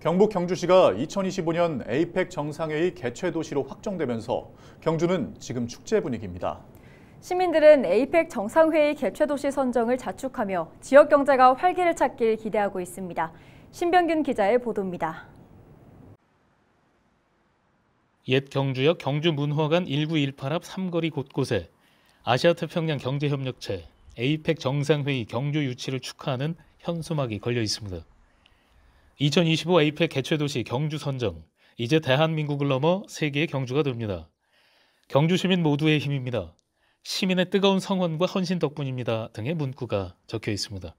경북 경주시가 2025년 에이펙 정상회의 개최 도시로 확정되면서 경주는 지금 축제 분위기입니다. 시민들은 에이펙 정상회의 개최 도시 선정을 자축하며 지역 경제가 활기를 찾길 기대하고 있습니다. 신병균 기자의 보도입니다. 옛 경주역 경주문화관 1918 앞 삼거리 곳곳에 아시아태평양 경제협력체 에이펙 정상회의 경주 유치를 축하하는 현수막이 걸려 있습니다. 2025 에이펙 개최도시 경주 선정. 이제 대한민국을 넘어 세계의 경주가 됩니다. 경주 시민 모두의 힘입니다. 시민의 뜨거운 성원과 헌신 덕분입니다. 등의 문구가 적혀 있습니다.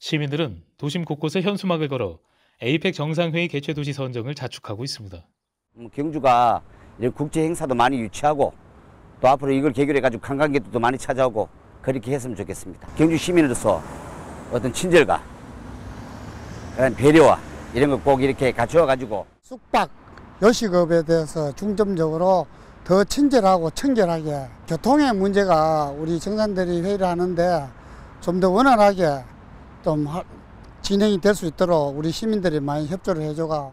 시민들은 도심 곳곳에 현수막을 걸어 에이펙 정상회의 개최 도시 선정을 자축하고 있습니다. 뭐 경주가 국제 행사도 많이 유치하고 또 앞으로 이걸 계기해 가지고 관광객들도 많이 찾아오고 그렇게 했으면 좋겠습니다. 경주 시민으로서 어떤 친절감 배려와 이런 거꼭 이렇게 갖추어가지고 숙박 여식업에 대해서 중점적으로 더 친절하고 청결하게 교통의 문제가 우리 청산들이 회의를 하는데 좀 더 원활하게 좀 진행이 될 수 있도록 우리 시민들이 많이 협조를 해줘가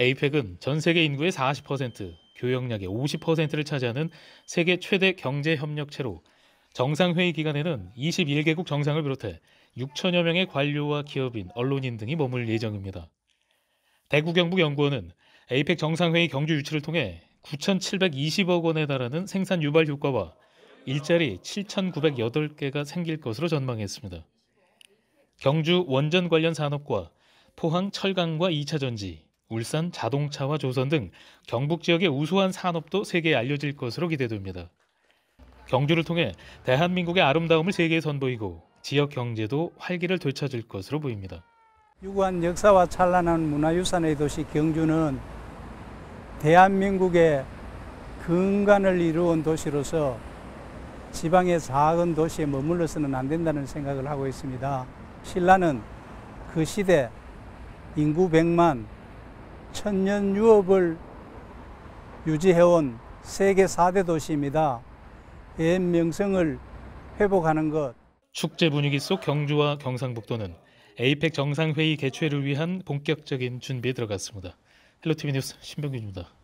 에이펙은 전 세계 인구의 40%, 교역량의 50%를 차지하는 세계 최대 경제 협력체로 정상회의 기간에는 21개국 정상을 비롯해 6천여 명의 관료와 기업인, 언론인 등이 머물 예정입니다. 대구경북연구원은 에이펙 정상회의 경주 유치를 통해 9,720억 원에 달하는 생산 유발 효과와 일자리 7,908개가 생길 것으로 전망했습니다. 경주 원전 관련 산업과 포항 철강과 2차 전지, 울산 자동차와 조선 등 경북 지역의 우수한 산업도 세계에 알려질 것으로 기대됩니다. 경주를 통해 대한민국의 아름다움을 세계에 선보이고 지역 경제도 활기를 되찾을 것으로 보입니다. 유구한 역사와 찬란한 문화유산의 도시 경주는 대한민국의 근간을 이루온 도시로서 지방의 작은 도시에 머물러서는 안 된다는 생각을 하고 있습니다. 신라는 그 시대 인구 100만, 천년 유업을 유지해온 세계 4대 도시입니다. 옛 명성을 회복하는 것. 축제 분위기 속 경주와 경상북도는 에이펙 정상회의 개최를 위한 본격적인 준비에 들어갔습니다. 헬로티비 뉴스 신병균입니다.